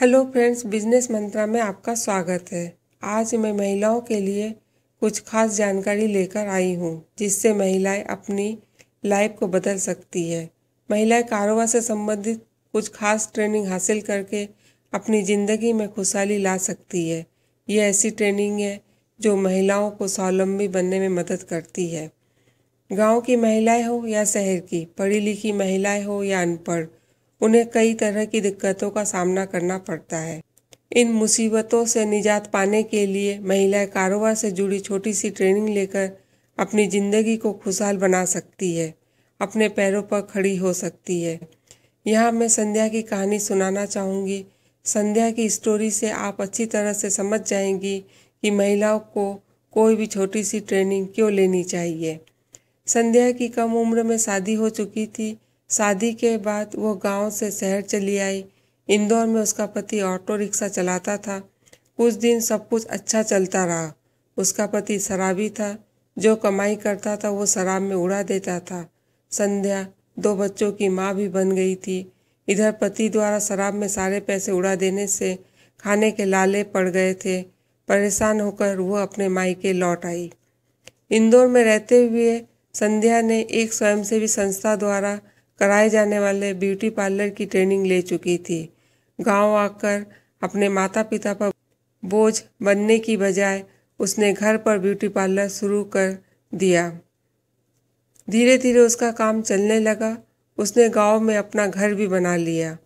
hello friends business मंत्रा में आपका स्वागत है आज मैं महिलाओं के लिए कुछ खास जानकारी लेकर आई हूँ जिससे महिलाएं अपनी लाइफ को बदल सकती है महिलाएं कारोबार से संबंधित कुछ खास ट्रेनिंग हासिल करके अपनी ज़िंदगी में खुशहाली ला सकती है ये ऐसी ट्रेनिंग है जो महिलाओं को स्वावलंबी बनने में मदद करती है गांव की महिलाएं हो या शहर की पढ़ी लिखी महिलाएं हो या अनपढ़ उन्हें कई तरह की दिक्कतों का सामना करना पड़ता है इन मुसीबतों से निजात पाने के लिए महिलाएं कारोबार से जुड़ी छोटी सी ट्रेनिंग लेकर अपनी ज़िंदगी को खुशहाल बना सकती है अपने पैरों पर खड़ी हो सकती है यहाँ मैं संध्या की कहानी सुनाना चाहूँगी संध्या की स्टोरी से आप अच्छी तरह से समझ जाएंगी कि महिलाओं को कोई भी छोटी सी ट्रेनिंग क्यों लेनी चाहिए संध्या की कम उम्र में शादी हो चुकी थी शादी के बाद वो गांव से शहर चली आई इंदौर में उसका पति ऑटो रिक्शा चलाता था कुछ दिन सब कुछ अच्छा चलता रहा उसका पति शराबी था जो कमाई करता था वो शराब में उड़ा देता था संध्या दो बच्चों की माँ भी बन गई थी इधर पति द्वारा शराब में सारे पैसे उड़ा देने से खाने के लाले पड़ गए थे परेशान होकर वो अपने मायके लौट आई इंदौर में रहते हुए संध्या ने एक स्वयंसेवी संस्था द्वारा कराए जाने वाले ब्यूटी पार्लर की ट्रेनिंग ले चुकी थी गांव आकर अपने माता पिता पर बोझ बनने की बजाय उसने घर पर ब्यूटी पार्लर शुरू कर दिया धीरे धीरे उसका काम चलने लगा उसने गांव में अपना घर भी बना लिया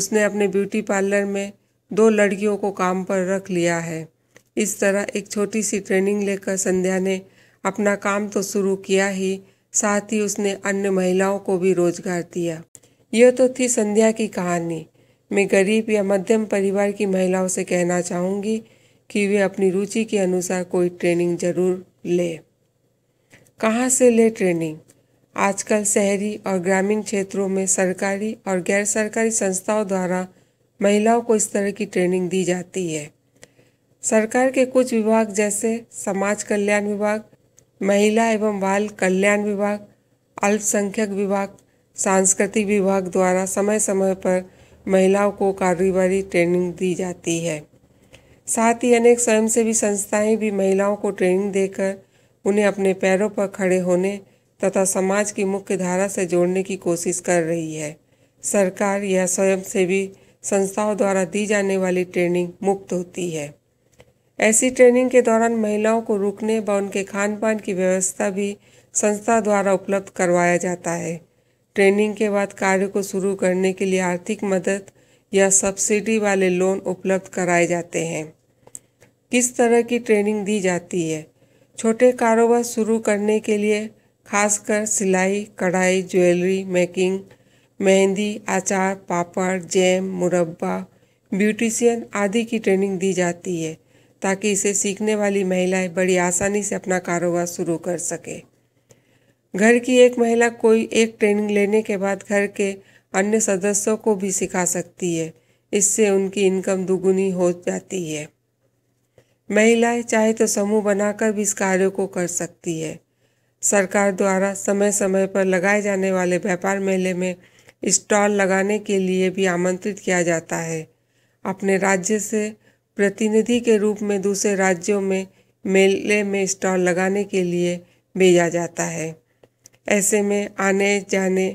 उसने अपने ब्यूटी पार्लर में दो लड़कियों को काम पर रख लिया है इस तरह एक छोटी सी ट्रेनिंग लेकर संध्या ने अपना काम तो शुरू किया ही साथ ही उसने अन्य महिलाओं को भी रोजगार दिया यह तो थी संध्या की कहानी मैं गरीब या मध्यम परिवार की महिलाओं से कहना चाहूँगी कि वे अपनी रुचि के अनुसार कोई ट्रेनिंग जरूर ले कहाँ से ले ट्रेनिंग आजकल शहरी और ग्रामीण क्षेत्रों में सरकारी और गैर सरकारी संस्थाओं द्वारा महिलाओं को इस तरह की ट्रेनिंग दी जाती है सरकार के कुछ विभाग जैसे समाज कल्याण विभाग महिला एवं बाल कल्याण विभाग अल्पसंख्यक विभाग सांस्कृतिक विभाग द्वारा समय समय पर महिलाओं को कारोबारी ट्रेनिंग दी जाती है साथ ही अनेक स्वयंसेवी संस्थाएं भी महिलाओं को ट्रेनिंग देकर उन्हें अपने पैरों पर खड़े होने तथा समाज की मुख्य धारा से जोड़ने की कोशिश कर रही है सरकार या स्वयंसेवी संस्थाओं द्वारा दी जाने वाली ट्रेनिंग मुक्त होती है ऐसी ट्रेनिंग के दौरान महिलाओं को रुकने व उनके खान पान की व्यवस्था भी संस्था द्वारा उपलब्ध करवाया जाता है ट्रेनिंग के बाद कार्य को शुरू करने के लिए आर्थिक मदद या सब्सिडी वाले लोन उपलब्ध कराए जाते हैं किस तरह की ट्रेनिंग दी जाती है छोटे कारोबार शुरू करने के लिए खासकर सिलाई कढ़ाई ज्वेलरी मेकिंग मेहंदी अचार पापड़ जैम मुरब्बा ब्यूटिशियन आदि की ट्रेनिंग दी जाती है ताकि इसे सीखने वाली महिलाएं बड़ी आसानी से अपना कारोबार शुरू कर सके घर की एक महिला कोई एक ट्रेनिंग लेने के बाद घर के अन्य सदस्यों को भी सिखा सकती है इससे उनकी इनकम दुगुनी हो जाती है महिलाएं चाहे तो समूह बनाकर भी इस कार्य को कर सकती है सरकार द्वारा समय समय पर लगाए जाने वाले व्यापार मेले में स्टॉल लगाने के लिए भी आमंत्रित किया जाता है अपने राज्य से प्रतिनिधि के रूप में दूसरे राज्यों में मेले में स्टॉल लगाने के लिए भेजा जाता है ऐसे में आने जाने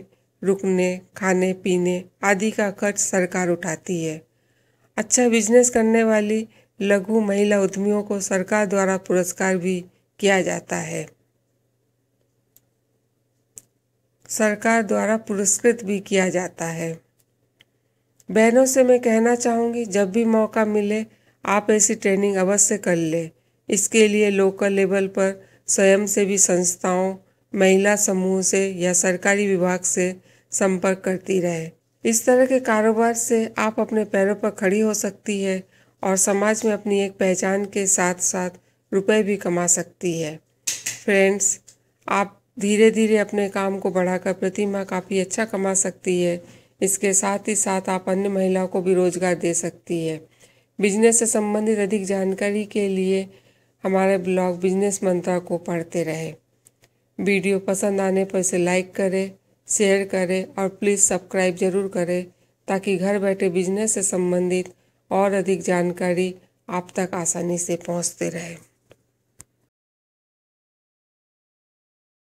रुकने खाने पीने आदि का खर्च सरकार उठाती है अच्छा बिजनेस करने वाली लघु महिला उद्यमियों को सरकार द्वारा पुरस्कार भी किया जाता है सरकार द्वारा पुरस्कृत भी किया जाता है बहनों से मैं कहना चाहूँगी जब भी मौका मिले आप ऐसी ट्रेनिंग अवश्य कर लें इसके लिए लोकल लेवल पर स्वयं से भी संस्थाओं महिला समूह से या सरकारी विभाग से संपर्क करती रहे इस तरह के कारोबार से आप अपने पैरों पर खड़ी हो सकती है और समाज में अपनी एक पहचान के साथ साथ रुपए भी कमा सकती है फ्रेंड्स आप धीरे धीरे अपने काम को बढ़ाकर प्रतिमा काफ़ी अच्छा कमा सकती है इसके साथ ही साथ आप अन्य महिलाओं को भी रोज़गार दे सकती है बिजनेस से संबंधित अधिक जानकारी के लिए हमारे ब्लॉग बिजनेस मंत्रा को पढ़ते रहे वीडियो पसंद आने पर इसे लाइक करें शेयर करें और प्लीज़ सब्सक्राइब ज़रूर करें ताकि घर बैठे बिजनेस से संबंधित और अधिक जानकारी आप तक आसानी से पहुंचते रहे